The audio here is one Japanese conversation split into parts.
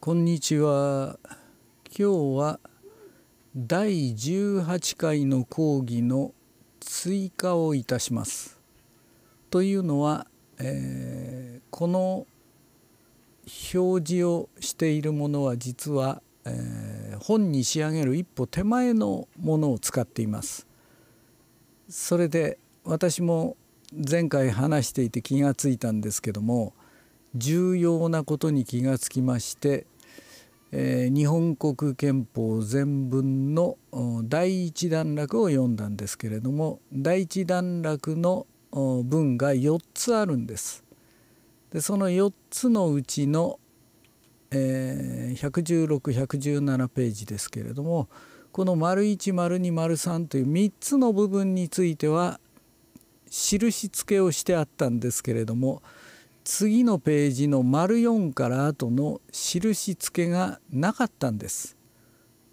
こんにちは今日は第18回の講義の追加をいたします。というのは、えー、この表示をしているものは実は、えー、本に仕上げる一歩手前のものを使っています。それで私も前回話していて気がついたんですけども、重要なことに気がつきまして、えー、日本国憲法全文の第一段落を読んだんですけれども第一段落の文が4つあるんです。でその4つのうちの、えー、116117ページですけれどもこの丸1丸2丸3という3つの部分については印付けをしてあったんですけれども次のページの丸4から後の印付けがなかったんです。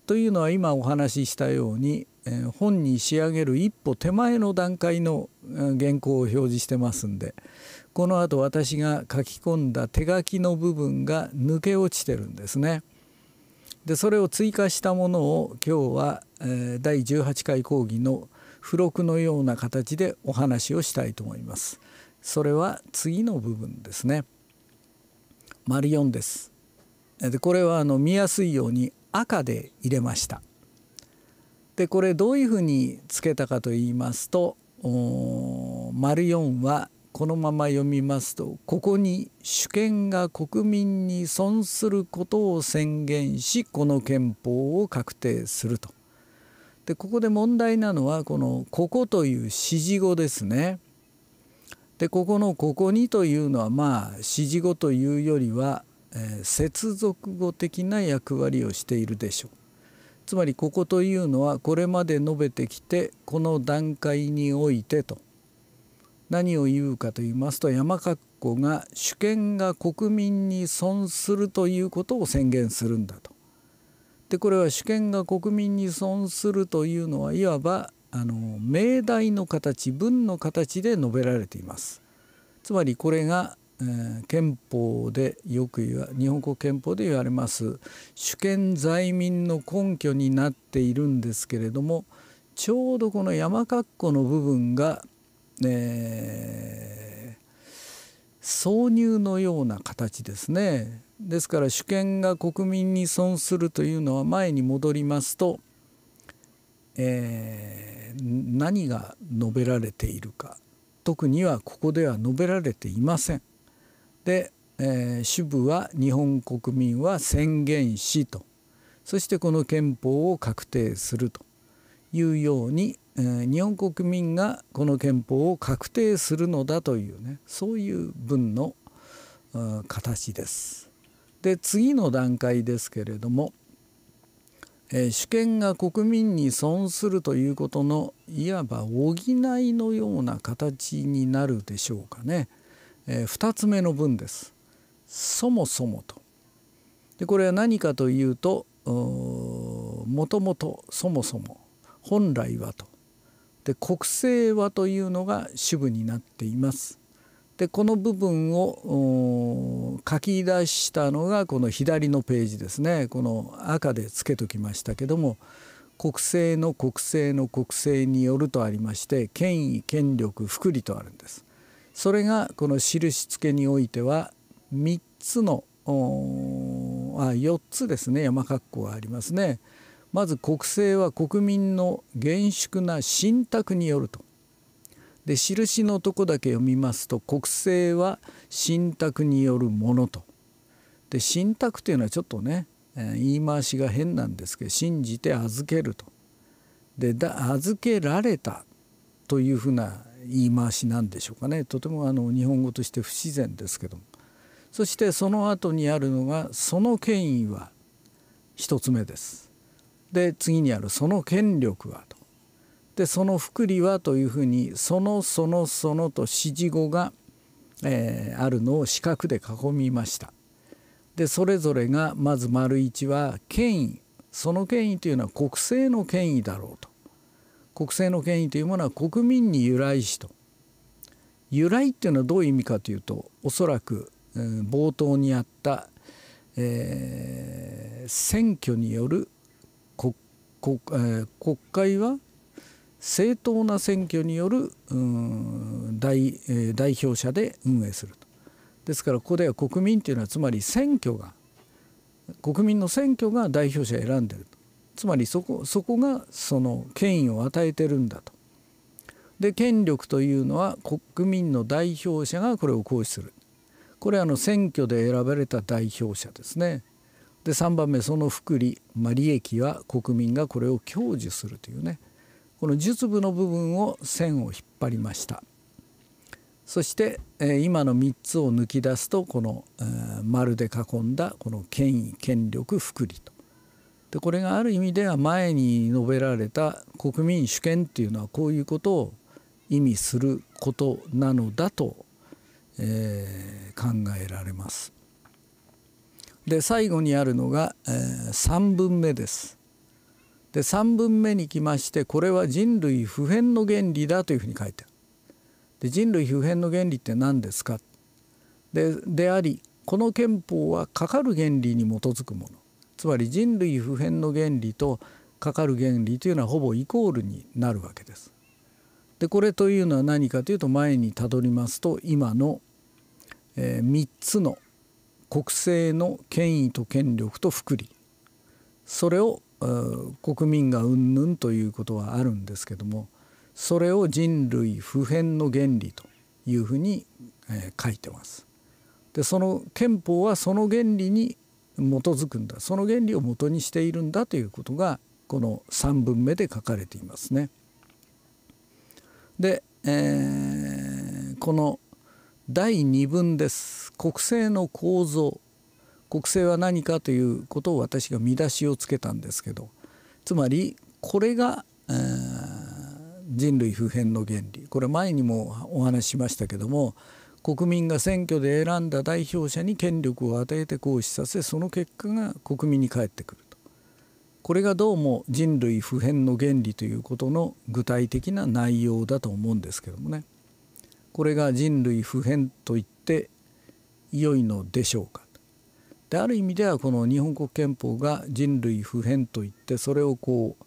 というのは今お話ししたように本に仕上げる一歩手前の段階の原稿を表示してますんでこのあと私が書き込んだ手書きの部分が抜け落ちてるんですね。でそれを追加したものを今日は、え第18回講義の付録のような形でお話をしたいと思います。それは次の部分ですね。丸4です。でこれはあの見やすいように赤で入れました。でこれどういうふうにつけたかと言いますと丸4はこのまま読みますとここに主権が国民に損することを宣言しこの憲法を確定すると。でここで問題なのはこの「ここ」という指示語ですね。でここの「ここに」というのはまあ指示語というよりは、えー、接続語的な役割をしているでしょう。つまりここというのはこれまで述べてきてこの段階においてと何を言うかと言いますと山括弧が主権が国民に損するということを宣言するんだと。でこれは主権が国民に損するというのはいわばあの命題の形文の形で述べられていますつまりこれが、えー、憲法でよく言わ日本国憲法で言われます主権在民の根拠になっているんですけれどもちょうどこの山括弧の部分が、えー、挿入のような形ですねですから主権が国民に損するというのは前に戻りますと「えー、何が述べられているか特にはここでは述べられていません。で、えー、主部は日本国民は宣言しとそしてこの憲法を確定するというように、えー、日本国民がこの憲法を確定するのだというねそういう文の形です。で次の段階ですけれども主権が国民に損するということのいわば補いのような形になるでしょうかね。二2つ目の文です。そもそもと。でこれは何かというともともとそもそも本来はと。で国政はというのが主部になっています。でこの部分を書き出したのがこの左のページですねこの赤でつけときましたけども「国政の国政の国政による」とありまして権威権力福利とあるんです。それがこの印付けにおいては3つのあ4つですね山括弧がありますね。まず国政は国民の厳粛な信託によるとで印のとこだけ読みますと国政は信託によるものと。で信託というのはちょっとね、え言い回しが変なんですけど信じて預けると。でだ預けられたというふうな言い回しなんでしょうかねとてもあの日本語として不自然ですけどもそしてその後にあるのがその権威は1つ目です。で次にあるその権力はとでその福利はというふうにそのそのそのと指示語が、えー、あるのを四角で囲みましたでそれぞれがまず丸1は権威その権威というのは国政の権威だろうと国政の権威というものは国民に由来しと由来っていうのはどういう意味かというとおそらく、うん、冒頭にあった、えー、選挙による国国えー、国会は正当な選挙による代,、え代表者で運営するとですからここでは国民というのはつまり選挙が国民の選挙が代表者を選んでるとつまりそこそこがその権威を与えてるんだと。で権力というのは国民の代表者がこれを行使するこれはの選挙で選ばれた代表者ですね。で3番目その福利、まあ、利益は国民がこれを享受するというね。この術部の部分を線を引っ張りましたそして今の3つを抜き出すとこの丸で囲んだこの権威権力福利とでこれがある意味では前に述べられた国民主権っていうのはこういうことを意味することなのだと、えー、考えられます。で最後にあるのが、えー、3分目です。で3文目に来ましてこれは人類普遍の原理だというふうに書いてある。で人類普遍の原理って何ですかででありこの憲法はかかる原理に基づくものつまり人類普遍の原理とかかる原理というのはほぼイコールになるわけです。でこれというのは何かというと前にたどりますと今の、えー、3つの国政の権威と権力と福利それを国民がうんぬんということはあるんですけどもそれを人類普遍の原理というふうに、えー、書いてます。でその憲法はその原理に基づくんだその原理をもとにしているんだということがこの3文目で書かれていますね。で、えー、この第2文です「国政の構造」国政は何かということを私が見出しをつけたんですけどつまりこれが、え人類普遍の原理これ前にもお話ししましたけども国民が選挙で選んだ代表者に権力を与えて行使させその結果が国民に返ってくるとこれがどうも人類普遍の原理ということの具体的な内容だと思うんですけどもねこれが人類普遍といって良いのでしょうかである意味ではこの日本国憲法が人類普遍といってそれをこう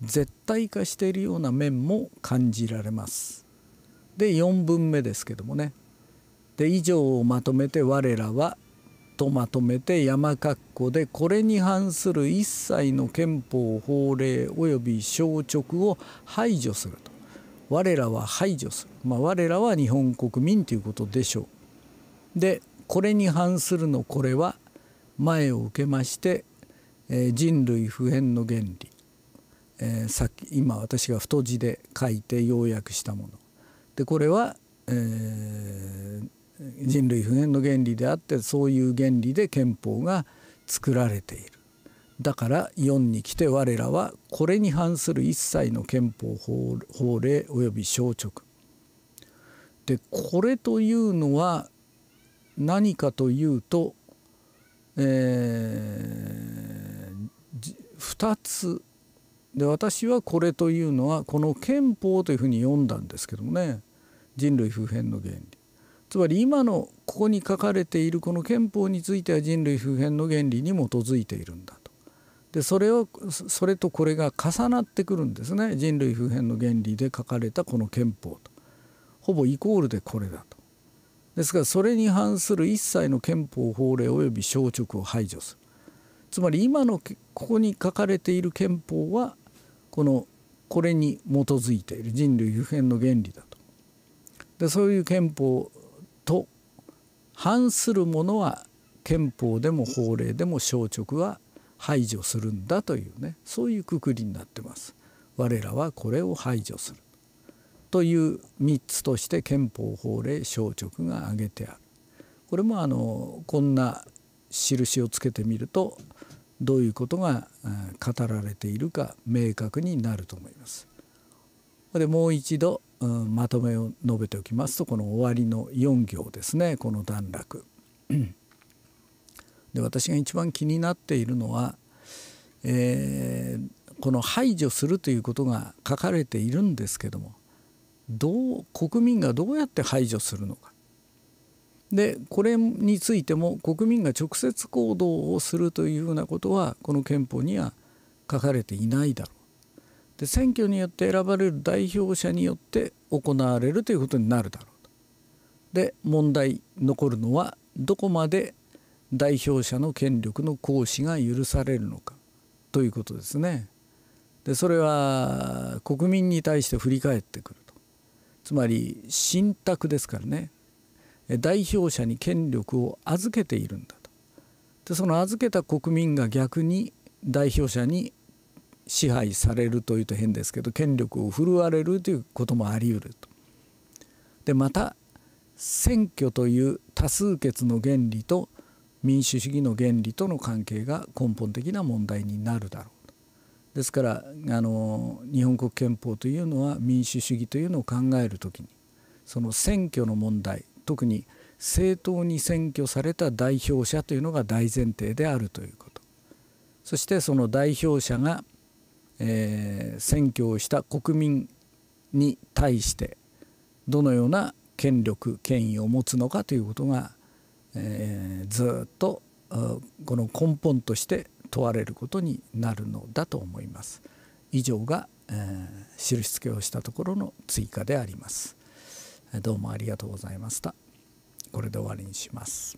絶対化しているような面も感じられます。で4文目ですけどもね「で以上をまとめて我らは」とまとめて山括弧でこれに反する一切の憲法法令及び省直を排除すると。我らは排除する。まあ、我らは日本国民ということでしょう。でこれに反するのこれは前を受けまして、え人類普遍の原理、えさっき今私が太字で書いて要約したものでこれは、え人類普遍の原理であってそういう原理で憲法が作られているだから4に来て我らはこれに反する一切の憲法法令及び小直でこれというのは何かというと、えー、2つで私はこれというのはこの憲法というふうに読んだんですけどもね人類普遍の原理つまり今のここに書かれているこの憲法については人類普遍の原理に基づいているんだとでそれをそれとこれが重なってくるんですね人類普遍の原理で書かれたこの憲法とほぼイコールでこれだと。ですからそれに反する一切の憲法法令及び小直を排除するつまり今のここに書かれている憲法はこのこれに基づいている人類普遍の原理だとでそういう憲法と反するものは憲法でも法令でも小直は排除するんだというねそういうくくりになってます。我らはこれを排除するという3つとして憲法法令省直が挙げてあるこれもあのこんな印をつけてみるとどういうことが語られているか明確になると思います。でもう一度まとめを述べておきますとこの終わりの4行ですねこの段落。で私が一番気になっているのは、えー、この排除するということが書かれているんですけどもどう国民がどうやって排除するのかでこれについても国民が直接行動をするというようなことはこの憲法には書かれていないだろうで選挙によって選ばれる代表者によって行われるということになるだろうと。で問題残るのはどこまで代表者の権力の行使が許されるのかということですね。でそれは国民に対して振り返ってくる。つまり信託ですからね代表者に権力を預けているんだとでその預けた国民が逆に代表者に支配されるというと変ですけど権力を振るわれるということもあり得ると。でまた選挙という多数決の原理と民主主義の原理との関係が根本的な問題になるだろう。ですからあの日本国憲法というのは民主主義というのを考える時にその選挙の問題特に政党に選挙された代表者というのが大前提であるということそしてその代表者が、えー、選挙をした国民に対してどのような権力権威を持つのかということが、えー、ずっとこの根本として問われることになるのだと思います。以上が、えー、印付けをしたところの追加であります。どうもありがとうございました。これで終わりにします。